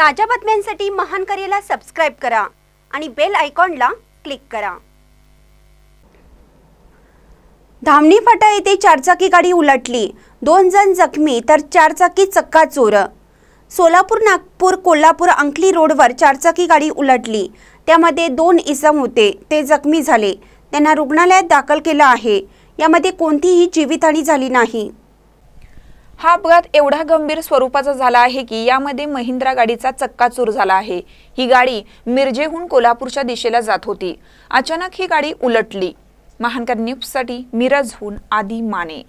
ताज्या बातम्यांसाठी महान करेला सबस्क्राईब करा आणि बेल आयकॉनला क्लिक करा धामणी फाटा येथे चारचाकी गाडी उलटली दोन जण जखमी तर चारचाकी चक्का चोर सोलापूर नागपूर कोल्हापूर अंकली रोडवर चारचाकी गाडी उलटली त्यामध्ये दोन इसम होते ते जखमी झाले त्यांना रुग्णालयात दाखल केलं आहे यामध्ये कोणतीही जीवितहानी झाली नाही हा अपघात एवढा गंभीर स्वरूपाचा झाला आहे की यामध्ये महिंद्रा गाडीचा चक्का चक्काचूर झाला आहे ही गाडी मिरजेहून कोल्हापूरच्या दिशेला जात होती अचानक ही गाडी उलटली महानकर न्यूजसाठी मिरजहून आदी माने